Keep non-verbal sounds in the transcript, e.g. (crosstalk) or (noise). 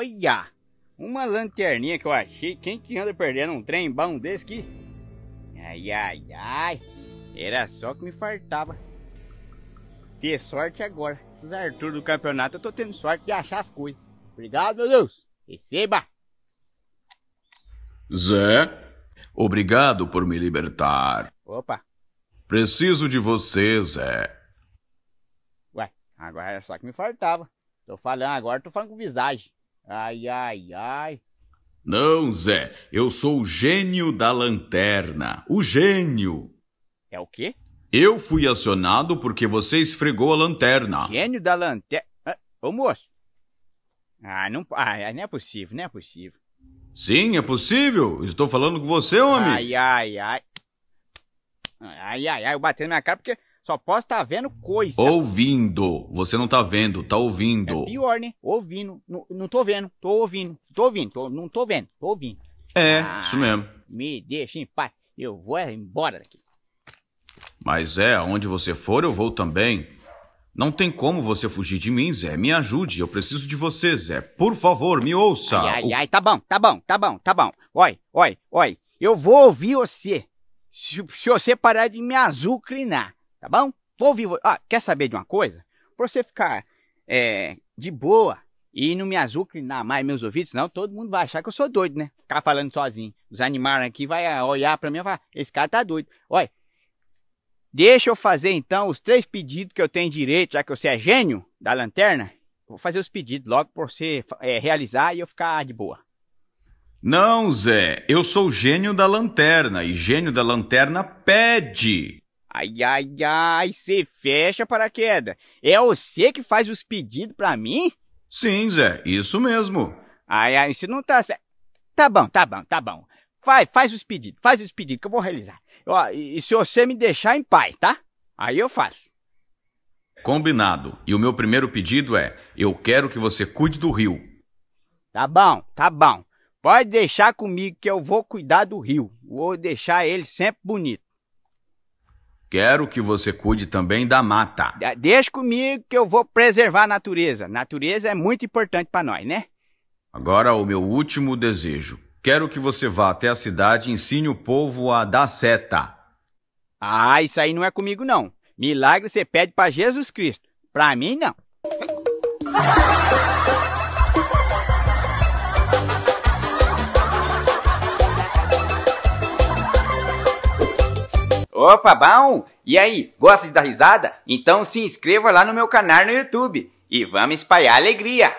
Olha! Uma lanterninha que eu achei. Quem que anda perdendo um trem bom desse aqui? Ai, ai, ai. Era só que me fartava. Ter sorte agora. Esses Arthur do campeonato, eu tô tendo sorte de achar as coisas. Obrigado, meu Deus. Receba! Zé, obrigado por me libertar. Opa! Preciso de você, Zé. Ué, agora era só que me fartava. Tô falando agora, tô falando com visagem. Ai, ai, ai. Não, Zé, eu sou o gênio da lanterna. O gênio. É o quê? Eu fui acionado porque você esfregou a lanterna. Gênio da lanterna. Ah, ô, moço. Ah, não, ah, é, não é possível, não é possível. Sim, é possível. Estou falando com você, homem. Ai, ai, ai. Ai, ai, ai, eu bati na minha cara porque só posso estar tá vendo coisa. Ouvindo. Você não tá vendo, tá ouvindo. É pior, né? Ouvindo. Não, não tô vendo, tô ouvindo. Tô ouvindo, tô, não tô vendo, tô ouvindo. É, ah, isso mesmo. Me deixa em paz. Eu vou embora daqui. Mas é, aonde você for, eu vou também. Não tem como você fugir de mim, Zé. Me ajude, eu preciso de você, Zé. Por favor, me ouça. Ai, ai, o... ai tá bom, tá bom, tá bom, tá bom. Oi, oi, oi. Eu vou ouvir você. Se, se você parar de me azucrinar. Tá bom? Vou ouvir. Ah, quer saber de uma coisa? Pra você ficar é, de boa e não me azucrinar mais meus ouvidos, senão todo mundo vai achar que eu sou doido, né? Ficar falando sozinho. Os animais aqui vai ah, olhar para mim e falar: esse cara tá doido. Olha, deixa eu fazer então os três pedidos que eu tenho direito, já que você é gênio da lanterna. Vou fazer os pedidos logo pra você é, realizar e eu ficar de boa. Não, Zé, eu sou gênio da lanterna e gênio da lanterna pede. Ai, ai, ai, você fecha para queda. É você que faz os pedidos para mim? Sim, Zé, isso mesmo. Ai, ai, isso não tá certo. Tá bom, tá bom, tá bom. Faz, faz os pedidos, faz os pedidos que eu vou realizar. Ó, e, e se você me deixar em paz, tá? Aí eu faço. Combinado. E o meu primeiro pedido é: eu quero que você cuide do rio. Tá bom, tá bom. Pode deixar comigo que eu vou cuidar do rio. Vou deixar ele sempre bonito. Quero que você cuide também da mata. Deixa comigo que eu vou preservar a natureza. Natureza é muito importante para nós, né? Agora o meu último desejo. Quero que você vá até a cidade e ensine o povo a dar seta. Ah, isso aí não é comigo não. Milagre você pede para Jesus Cristo. Para mim não. (laughs) Opa, bom! E aí, gosta de dar risada? Então se inscreva lá no meu canal no YouTube e vamos espalhar alegria!